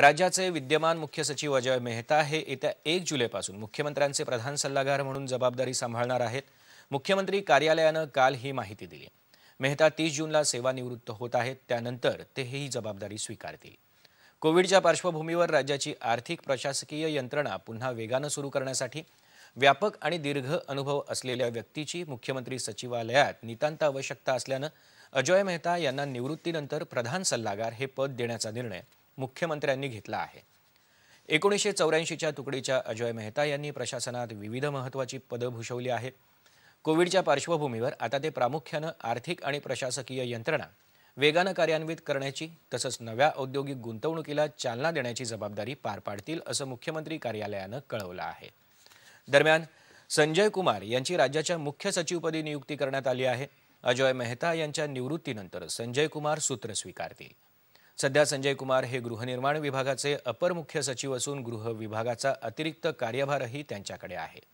राज्याचे विद्यमान मुख्य सचिव अजय मेहता हे येत्या एक जुलैपासून मुख्यमंत्र्यांचे प्रधान सल्लागार म्हणून जबाबदारी सांभाळणार आहेत मुख्यमंत्री कार्यालयानं काल ही माहिती दिली मेहता तीस जूनला सेवानिवृत्त होत आहेत त्यानंतर ते ही जबाबदारी स्वीकारतील कोविडच्या पार्श्वभूमीवर राज्याची आर्थिक प्रशासकीय यंत्रणा पुन्हा वेगानं सुरू करण्यासाठी व्यापक आणि दीर्घ अनुभव असलेल्या व्यक्तीची मुख्यमंत्री सचिवालयात नितांत आवश्यकता असल्यानं अजय मेहता यांना निवृत्तीनंतर प्रधान सल्लागार हे पद देण्याचा निर्णय मुख्यमंत्र्यांनी घेतला आहे एकोणीसशे चौऱ्याऐंशीच्या तुकडीच्या अजय मेहता यांनी प्रशासनात विविध महत्वाची पदं भूषवली आहेत कोविडच्या पार्श्वभूमीवर आता ते प्रामुख्यानं आर्थिक आणि प्रशासकीय यंत्रणा वेगानं कार्यान्वित करण्याची तसंच नव्या औद्योगिक गुंतवणुकीला चालना देण्याची जबाबदारी पार पाडतील असं मुख्यमंत्री कार्यालयानं कळवलं आहे दरम्यान संजय कुमार यांची राज्याच्या मुख्य सचिवपदी नियुक्ती करण्यात आली आहे अजय मेहता यांच्या निवृत्तीनंतर संजय कुमार सूत्र स्वीकारतील सध्या संजय कुमार हे गृहनिर्माण विभागाचे अपर मुख्य सचिव असून गृह विभागाचा अतिरिक्त कार्यभारही त्यांच्याकडे आहे